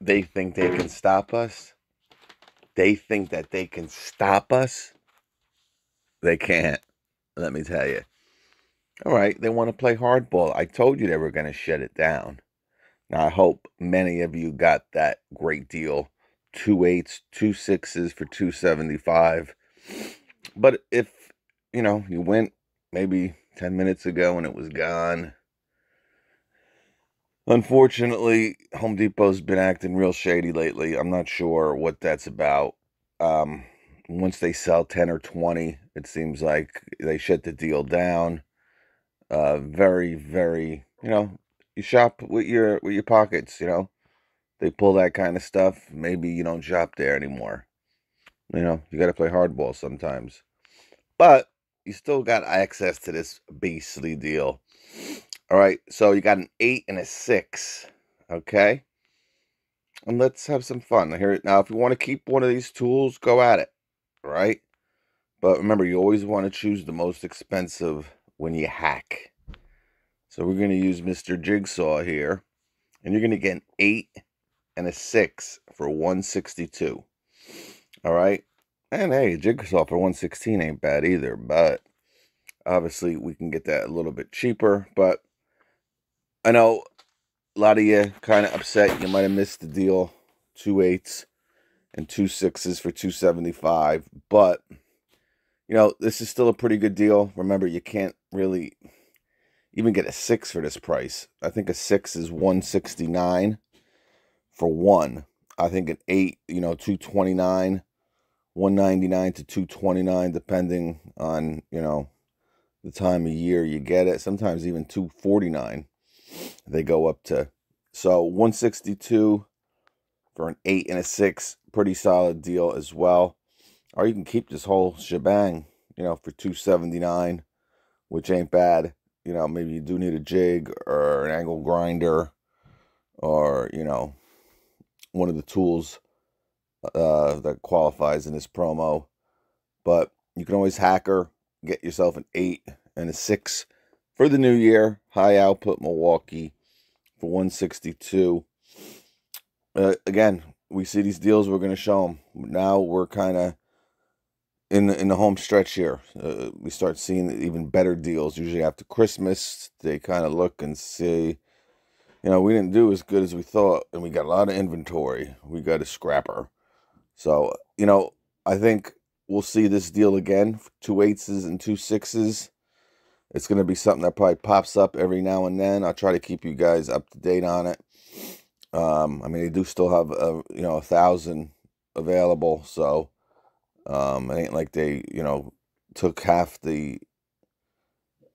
They think they can stop us. They think that they can stop us. They can't, let me tell you. All right, they want to play hardball. I told you they were going to shut it down. Now, I hope many of you got that great deal two eights, two sixes for 275. But if, you know, you went maybe 10 minutes ago and it was gone Unfortunately, Home Depot's been acting real shady lately. I'm not sure what that's about. Um, once they sell 10 or 20, it seems like they shut the deal down. Uh, very, very, you know, you shop with your with your pockets, you know. They pull that kind of stuff. Maybe you don't shop there anymore. You know, you got to play hardball sometimes. But you still got access to this beastly deal. All right, so you got an eight and a six. Okay. And let's have some fun here. Now, if you want to keep one of these tools, go at it. Right? But remember, you always want to choose the most expensive when you hack. So we're going to use Mr. Jigsaw here. And you're going to get an 8 and a 6 for 162. All right? And hey, Jigsaw for 116 ain't bad either. But obviously, we can get that a little bit cheaper. But I know a lot of you kind of upset. You might have missed the deal. Two eights and two sixes for 275. But, you know, this is still a pretty good deal. Remember, you can't really even get a six for this price. I think a six is 169 for one. I think an eight, you know, 229, 199 to 229, depending on, you know, the time of year you get it. Sometimes even 249 they go up to. So 162 for an 8 and a 6, pretty solid deal as well. Or you can keep this whole shebang, you know, for 279, which ain't bad. You know, maybe you do need a jig or an angle grinder or, you know, one of the tools uh, that qualifies in this promo. But you can always hacker, get yourself an 8 and a 6 for the new year. High output Milwaukee for 162. Uh, again, we see these deals. We're going to show them. Now we're kind of in the, in the home stretch here. Uh, we start seeing even better deals. Usually after Christmas, they kind of look and see. You know, we didn't do as good as we thought, and we got a lot of inventory. We got a scrapper. So, you know, I think we'll see this deal again. Two eights and two sixes. It's going to be something that probably pops up every now and then. I'll try to keep you guys up to date on it. Um, I mean, they do still have, a, uh, you know, a thousand available. So um, it ain't like they, you know, took half the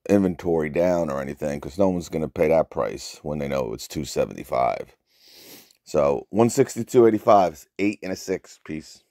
inventory down or anything because no one's going to pay that price when they know it's 275 so 162.85 is eight and a six piece